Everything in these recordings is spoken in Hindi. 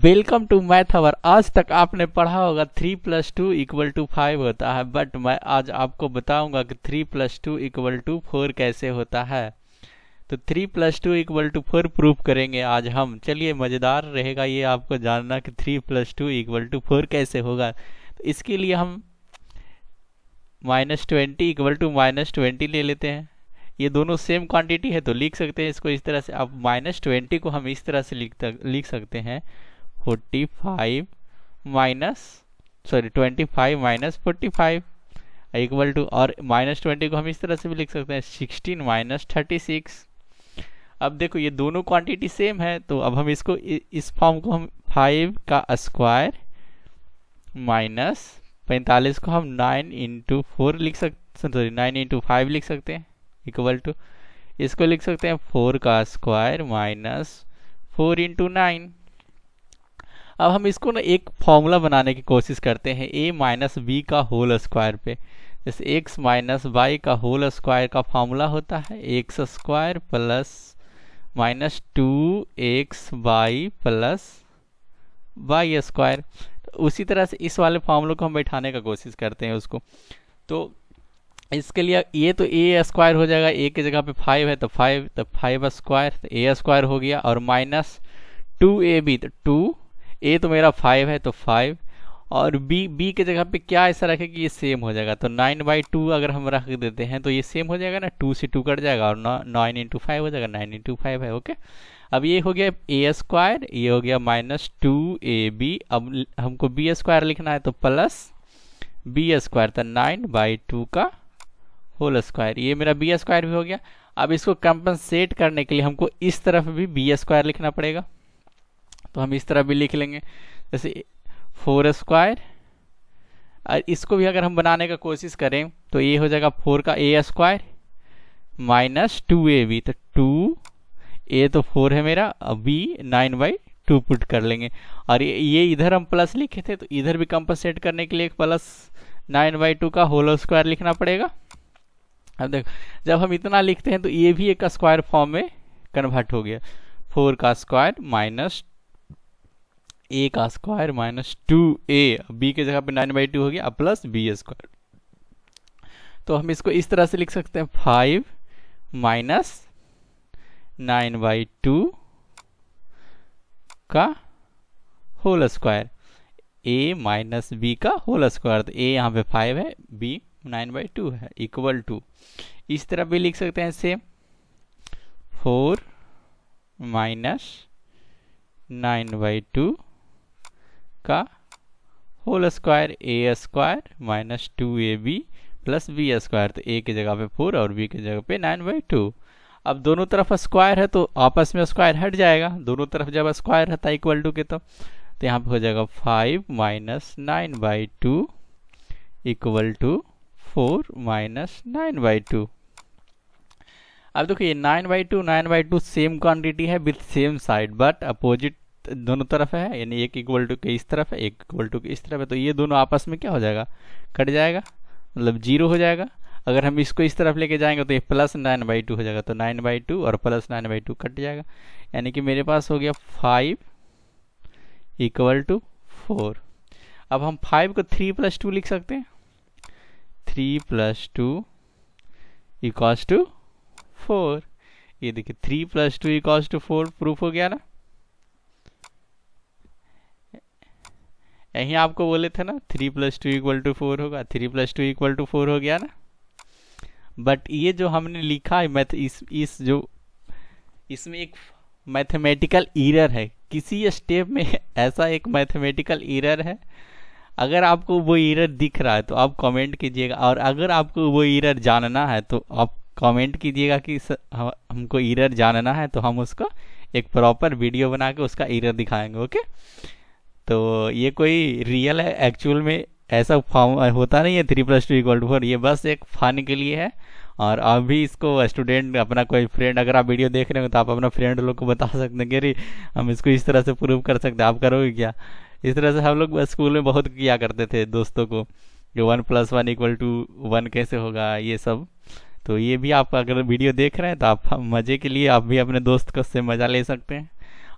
वेलकम टू मैथ अवर आज तक आपने पढ़ा होगा three plus two equal to five होता है बट मैं आज आपको बताऊंगा कि three plus two equal to four कैसे होता है तो three plus two equal to four proof करेंगे आज हम चलिए मज़ेदार रहेगा ये आपको जानना कि three plus two equal to four कैसे होगा तो इसके लिए हम minus twenty equal to minus twenty ले लेते हैं ये दोनों सेम क्वांटिटी है तो लिख सकते हैं इसको इस तरह से अब माइनस ट्वेंटी को हम इस तरह से लिख लिख सकते हैं forty five minus sorry twenty five minus forty five equal to और माइनस ट्वेंटी को हम इस तरह से भी लिख सकते हैं सिक्सटीन माइनस थर्टी सिक्स अब देखो ये दोनों क्वांटिटी सेम है तो अब हम इसको इस फॉर्म को हम फाइव का स्क्वायर माइनस पैंतालीस को हम नाइन इंटू फोर लिख सकते सॉरी नाइन इंटू फाइव लिख सकते हैं इक्वल टू इसको लिख सकते हैं फोर का square minus four into nine अब हम इसको ना एक फॉर्मूला बनाने की कोशिश करते हैं ए माइनस बी का होल स्क्वायर पे जैसे एक्स माइनस वाई का होल स्क्वायर का फॉर्मूला होता है X square plus minus two X Y plus Y square उसी तरह से इस वाले फॉर्मूले को हम बैठाने का कोशिश करते हैं उसको तो इसके लिए ये तो ए स्क्वायर हो जाएगा ए की जगह पे फाइव है तो फाइव तो फाइव स्क्वायर तो ए स्क्वायर हो गया और माइनस टू ए बी तो टू ए तो मेरा फाइव है तो फाइव और बी बी के जगह पे क्या ऐसा रखे कि ये सेम हो जाएगा तो नाइन बाई टू अगर हम रख देते हैं तो ये सेम हो जाएगा ना टू से टू कट जाएगा और नाइन इंटू फाइव हो जाएगा नाइन इंटू फाइव है ओके अब ये हो गया ए स्क्वायर ये हो गया माइनस टू ए बी अब हमको बी स्क्वायर लिखना है तो प्लस बी स्क्वायर था नाइन बाई टू का होल स्क्वायर ये मेरा बी स्क्वायर भी हो गया अब इसको कंपनसेट करने के लिए हमको इस तरफ भी बी स्क्वायर लिखना पड़ेगा तो हम इस तरह भी लिख लेंगे जैसे फोर स्क्वायर और इसको भी अगर हम बनाने का कोशिश करें तो ये हो जाएगा फोर का A square minus two A B तो टू ए तो फोर है मेरा और B nine by two put कर लेंगे और ये ये इधर हम प्लस लिखे थे तो इधर भी कंपनसेट करने के लिए एक प्लस नाइन बाई टू का होल स्क्वायर लिखना पड़ेगा अब देखो जब हम इतना लिखते हैं तो ये भी एक स्क्वायर फॉर्म में कन्वर्ट हो गया फोर का स्क्वायर माइनस ए का square minus two A B के जगह पे नाइन बाई टू हो गया प्लस बी स्क्वायर तो हम इसको इस तरह से लिख सकते हैं five minus nine by two का whole square A minus B का होल स्क्वायर तो ए यहाँ पे फाइव है बी नाइन बाई टू है इक्वल टू इस तरह भी लिख सकते हैं same four minus nine by two का whole square A square minus two A B plus B square तो ए की जगह पे फोर और बी की जगह पे नाइन बाई टू अब दोनों तरफ स्क्वायर है तो आपस में स्क्वायर हट जाएगा दोनों तरफ जब स्क्वायर रहता है इक्वल टू के तो तो यहाँ पे हो जाएगा five minus nine by two equal to four minus nine by two अब देखो ये nine by two nine by two same quantity है with same side but opposite दोनों तरफ है यानी एक इक्वल टू के इस तरफ है एक इक्वल टू के इस तरफ है तो ये दोनों आपस में क्या हो जाएगा कट जाएगा मतलब जीरो हो जाएगा अगर हम इसको इस तरफ लेके जाएंगे तो ये प्लस नाइन बाई टू हो जाएगा तो नाइन बाई टू और plus nine by two cut जाएगा यानी कि मेरे पास हो गया फाइव इक्वल टू फोर अब हम फाइव को थ्री प्लस टू लिख सकते हैं three plus two equals to four ये देखिए three plus two equals to four proof हो गया ना अહીં આપકો બોલે થા ના 3 + 2 = 4 હોગા 3 + 2 = 4 હો ગયા ના બટ યે જો હમને લીખા મેથિસ ઇસ ઇસ જો ઇસમે એક મેથેમેટિકલ ઇરર હે કિસીએ સ્ટેપ મે એસા એક મેથેમેટિકલ ઇરર હે અગર આપકો વો ઇરર દિખ રહા હે તો આપ કમેન્ટ કીજીએગા ઓર અગર આપકો વો ઇરર જાનના હે તો આપ કમેન્ટ કી دیએગા કી હમકો ઇરર જાનના હે તો હમ ઉસકો એક પ્રોપર વિડિયો બના કે uska ઇરર દિખાએંગે ઓકે तो ये कोई रियल है एक्चुअल में ऐसा फॉर्म होता नहीं है three plus two equal to four ये बस एक फन के लिए है और आप भी इसको स्टूडेंट अपना कोई फ्रेंड अगर आप वीडियो देख रहे हो तो आप अपना फ्रेंड लोग को बता सकते हैं कि अरे हम इसको इस तरह से प्रूव कर सकते हैं आप करोगे क्या इस तरह से हम लोग स्कूल में बहुत किया करते थे दोस्तों को कि one plus one equal to one कैसे होगा ये सब तो ये भी आप अगर वीडियो देख रहे हैं तो आप मज़े के लिए आप भी अपने दोस्त को से मज़ा ले सकते हैं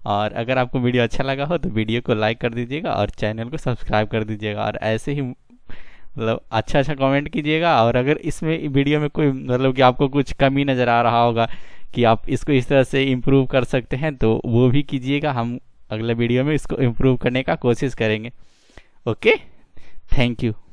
और अगर आपको वीडियो अच्छा लगा हो तो वीडियो को लाइक कर दीजिएगा और चैनल को सब्सक्राइब कर दीजिएगा और ऐसे ही मतलब अच्छा अच्छा कमेंट कीजिएगा और अगर इसमें वीडियो में कोई मतलब कि आपको कुछ कमी नज़र आ रहा होगा कि आप इसको इस तरह से इम्प्रूव कर सकते हैं तो वो भी कीजिएगा हम अगले वीडियो में इसको इम्प्रूव करने का कोशिश करेंगे ओके थैंक यू